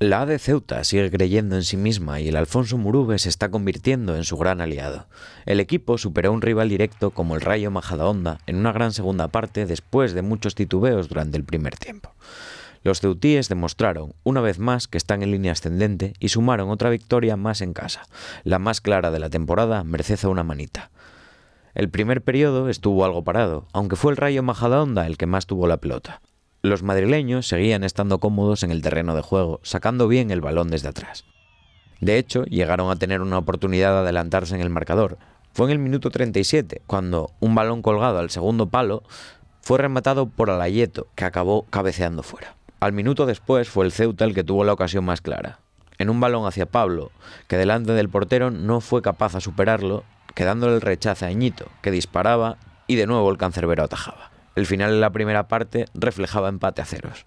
La A de Ceuta sigue creyendo en sí misma y el Alfonso Murube se está convirtiendo en su gran aliado. El equipo superó a un rival directo como el Rayo Majadahonda en una gran segunda parte después de muchos titubeos durante el primer tiempo. Los ceutíes demostraron una vez más que están en línea ascendente y sumaron otra victoria más en casa, la más clara de la temporada, merced una manita. El primer periodo estuvo algo parado, aunque fue el Rayo Majadahonda el que más tuvo la pelota. Los madrileños seguían estando cómodos en el terreno de juego, sacando bien el balón desde atrás. De hecho, llegaron a tener una oportunidad de adelantarse en el marcador. Fue en el minuto 37, cuando un balón colgado al segundo palo fue rematado por Alayeto, que acabó cabeceando fuera. Al minuto después fue el Ceuta el que tuvo la ocasión más clara. En un balón hacia Pablo, que delante del portero no fue capaz de superarlo, quedándole el rechazo a Añito, que disparaba y de nuevo el cancerbero atajaba. El final de la primera parte reflejaba empate a ceros.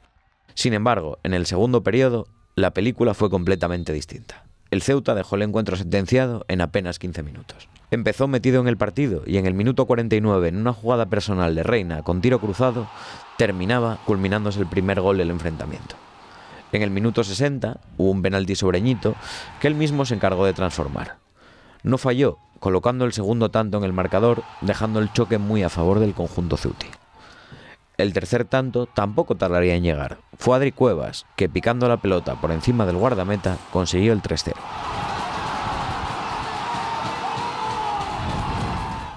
Sin embargo, en el segundo periodo, la película fue completamente distinta. El Ceuta dejó el encuentro sentenciado en apenas 15 minutos. Empezó metido en el partido y en el minuto 49, en una jugada personal de Reina con tiro cruzado, terminaba culminándose el primer gol del enfrentamiento. En el minuto 60 hubo un penalti sobreñito que él mismo se encargó de transformar. No falló, colocando el segundo tanto en el marcador, dejando el choque muy a favor del conjunto Ceuti. El tercer tanto tampoco tardaría en llegar. Fue Adri Cuevas, que picando la pelota por encima del guardameta consiguió el 3-0.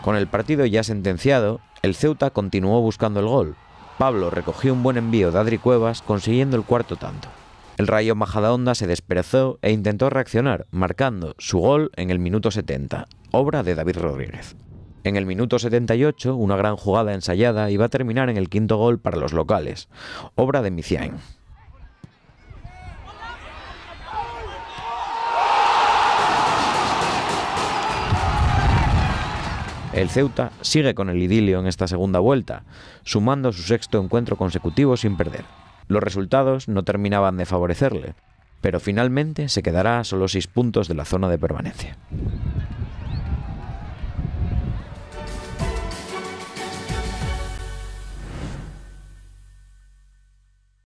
Con el partido ya sentenciado, el Ceuta continuó buscando el gol. Pablo recogió un buen envío de Adri Cuevas consiguiendo el cuarto tanto. El Rayo Majadahonda se desperezó e intentó reaccionar, marcando su gol en el minuto 70, obra de David Rodríguez. En el minuto 78, una gran jugada ensayada iba a terminar en el quinto gol para los locales, obra de Micián. El Ceuta sigue con el idilio en esta segunda vuelta, sumando su sexto encuentro consecutivo sin perder. Los resultados no terminaban de favorecerle, pero finalmente se quedará a solo seis puntos de la zona de permanencia.